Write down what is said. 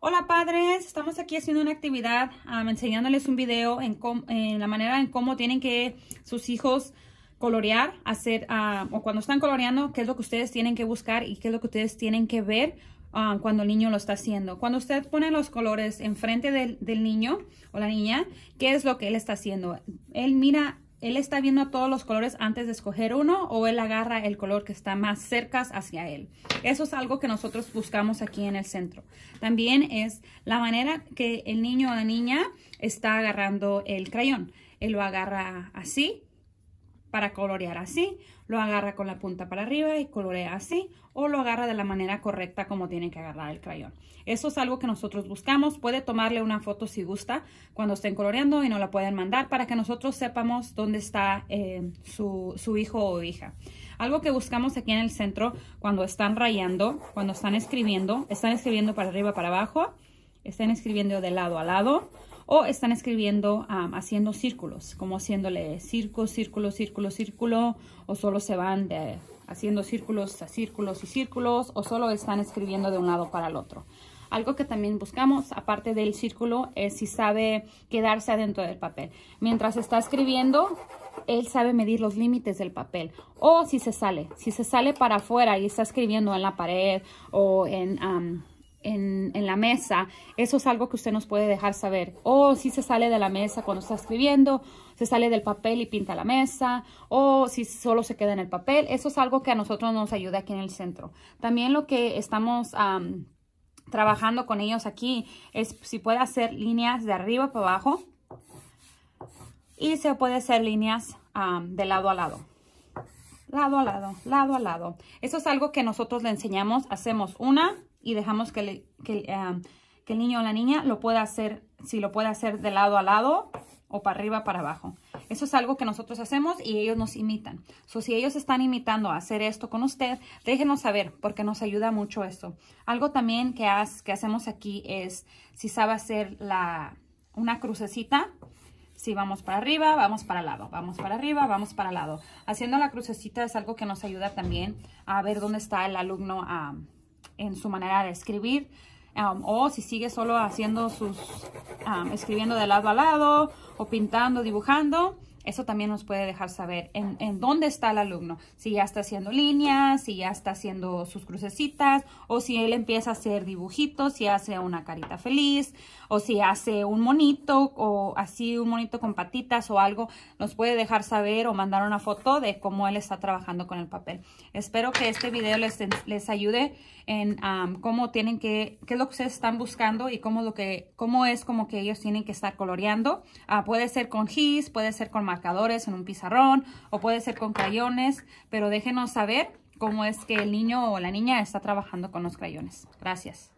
Hola padres, estamos aquí haciendo una actividad um, enseñándoles un video en, la manera en cómo tienen que sus hijos colorear, hacer uh, o cuando están coloreando, qué es lo que ustedes tienen que buscar y qué es lo que ustedes tienen que ver uh, cuando el niño lo está haciendo. Cuando usted pone los colores enfrente del niño o la niña, ¿qué es lo que él está haciendo? Él mira él está viendo todos los colores antes de escoger uno o él agarra el color que está más cerca hacia él. Eso es algo que nosotros buscamos aquí en el centro. También es la manera que el niño o la niña está agarrando el crayón. Él lo agarra así para colorear así, lo agarra con la punta para arriba y colorea así, o lo agarra de la manera correcta como tienen que agarrar el crayón. Eso es algo que nosotros buscamos. Puede tomarle una foto si gusta cuando estén coloreando y no la pueden mandar para que nosotros sepamos dónde está eh, su, su hijo o hija. Algo que buscamos aquí en el centro cuando están rayando, cuando están escribiendo, están escribiendo para arriba, para abajo, están escribiendo de lado a lado, o están escribiendo haciendo círculos, como haciéndole circo, círculo, círculo, círculo, o solo se van haciendo círculos a círculos y círculos, o solo están escribiendo de un lado para el otro. Algo que también buscamos, aparte del círculo, es si sabe quedarse adentro del papel. Mientras está escribiendo, él sabe medir los límites del papel. O si se sale, si se sale para afuera y está escribiendo en la pared o en en, la mesa, eso es algo que usted nos puede dejar saber. O si se sale de la mesa cuando está escribiendo, se sale del papel y pinta la mesa, o si solo se queda en el papel, eso es algo que a nosotros nos ayuda aquí en el centro. También lo que estamos... trabajando con ellos aquí es si puede hacer líneas de arriba para abajo y se puede hacer líneas de lado a lado lado a lado, lado a lado. Eso es algo que nosotros le enseñamos. Hacemos una, y dejamos ah, que, el niño o la niña lo pueda hacer, si lo puede hacer de lado a lado o para arriba, para abajo. Eso es algo que nosotros hacemos y ellos nos imitan. So, si ellos están imitando a hacer esto con usted, déjenos saber porque nos ayuda mucho esto. Algo también que, que hacemos aquí es si sabe hacer la, una crucecita. Si vamos para arriba, vamos para lado. Vamos para arriba, vamos para lado. Haciendo la crucecita es algo que nos ayuda también a ver dónde está el alumno a... Ah, en su manera de escribir. Um, o si sigue solo haciendo sus, um, escribiendo de lado a lado o pintando, dibujando, eso también nos puede dejar saber en, dónde está el alumno. Si ya está haciendo líneas, si ya está haciendo sus crucecitas, o si él empieza a hacer dibujitos, si hace una carita feliz, o si hace un monito, o así un monito con patitas o algo. Nos puede dejar saber o mandar una foto de cómo él está trabajando con el papel. Espero que este video les, les ayude en cómo tienen que, qué es lo que ustedes están buscando y cómo, lo que, cómo es como que ellos tienen que estar coloreando. Ah, puede ser con gis, puede ser con marcadores, en un pizarrón o puede ser con crayones, pero déjenos saber cómo es que el niño o la niña está trabajando con los crayones. Gracias.